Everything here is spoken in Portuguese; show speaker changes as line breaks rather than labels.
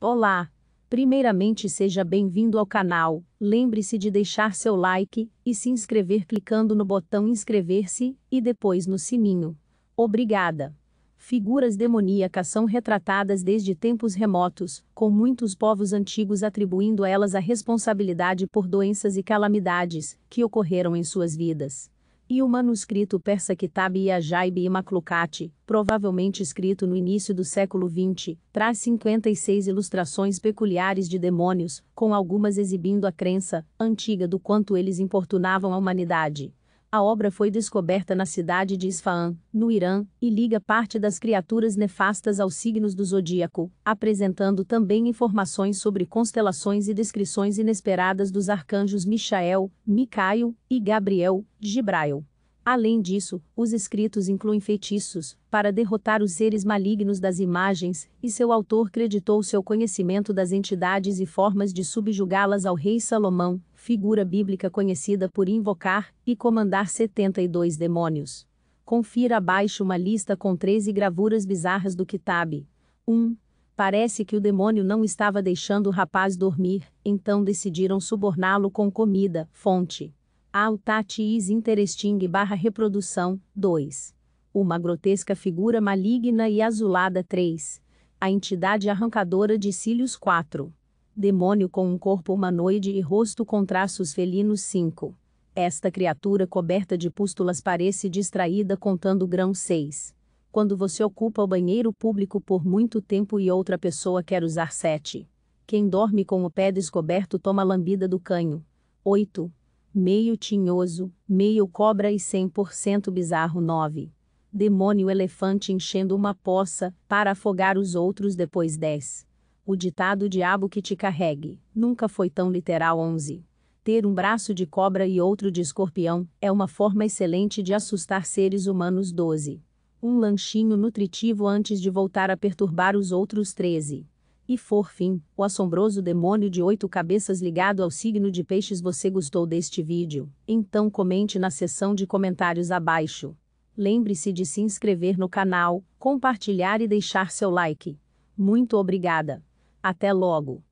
Olá! Primeiramente seja bem-vindo ao canal, lembre-se de deixar seu like e se inscrever clicando no botão inscrever-se e depois no sininho. Obrigada! Figuras demoníacas são retratadas desde tempos remotos, com muitos povos antigos atribuindo a elas a responsabilidade por doenças e calamidades que ocorreram em suas vidas e o manuscrito persa Kitab e Ajaib e Maklukat, provavelmente escrito no início do século XX, traz 56 ilustrações peculiares de demônios, com algumas exibindo a crença antiga do quanto eles importunavam a humanidade. A obra foi descoberta na cidade de Isfahan, no Irã, e liga parte das criaturas nefastas aos signos do zodíaco, apresentando também informações sobre constelações e descrições inesperadas dos arcanjos Michael, Micaio e Gabriel, Gibrael. Além disso, os escritos incluem feitiços para derrotar os seres malignos das imagens, e seu autor creditou seu conhecimento das entidades e formas de subjugá-las ao rei Salomão, figura bíblica conhecida por invocar e comandar 72 demônios. Confira abaixo uma lista com 13 gravuras bizarras do Kitab. 1. parece que o demônio não estava deixando o rapaz dormir, então decidiram suborná-lo com comida. Fonte. Altati is interesting barra reprodução. 2. Uma grotesca figura maligna e azulada. 3. A entidade arrancadora de cílios. 4 demônio com um corpo humanoide e rosto com traços felinos 5. Esta criatura coberta de pústulas parece distraída contando grão 6. Quando você ocupa o banheiro público por muito tempo e outra pessoa quer usar 7. Quem dorme com o pé descoberto toma lambida do canho. 8. Meio tinhoso, meio cobra e 100% bizarro 9. Demônio elefante enchendo uma poça para afogar os outros depois 10 o ditado diabo que te carregue nunca foi tão literal 11. Ter um braço de cobra e outro de escorpião é uma forma excelente de assustar seres humanos 12. Um lanchinho nutritivo antes de voltar a perturbar os outros 13 e por fim, o assombroso demônio de oito cabeças ligado ao signo de peixes você gostou deste vídeo, então comente na seção de comentários abaixo. Lembre-se de se inscrever no canal, compartilhar e deixar seu like. Muito obrigada! Até logo!